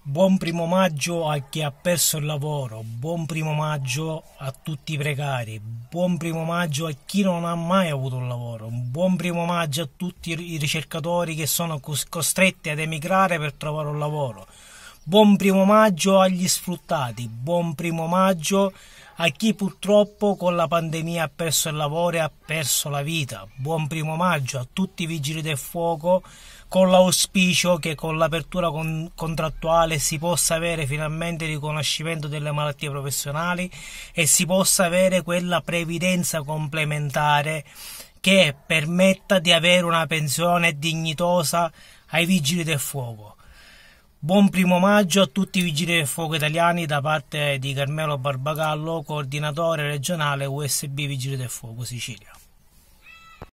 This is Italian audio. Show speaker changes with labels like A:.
A: Buon primo maggio a chi ha perso il lavoro, buon primo maggio a tutti i precari, buon primo maggio a chi non ha mai avuto un lavoro, buon primo maggio a tutti i ricercatori che sono costretti ad emigrare per trovare un lavoro, buon primo maggio agli sfruttati, buon primo maggio a chi purtroppo con la pandemia ha perso il lavoro e ha perso la vita. Buon primo maggio a tutti i vigili del fuoco con l'auspicio che con l'apertura con contrattuale si possa avere finalmente il riconoscimento delle malattie professionali e si possa avere quella previdenza complementare che permetta di avere una pensione dignitosa ai vigili del fuoco. Buon primo maggio a tutti i vigili del fuoco italiani da parte di Carmelo Barbagallo, coordinatore regionale USB Vigili del Fuoco Sicilia.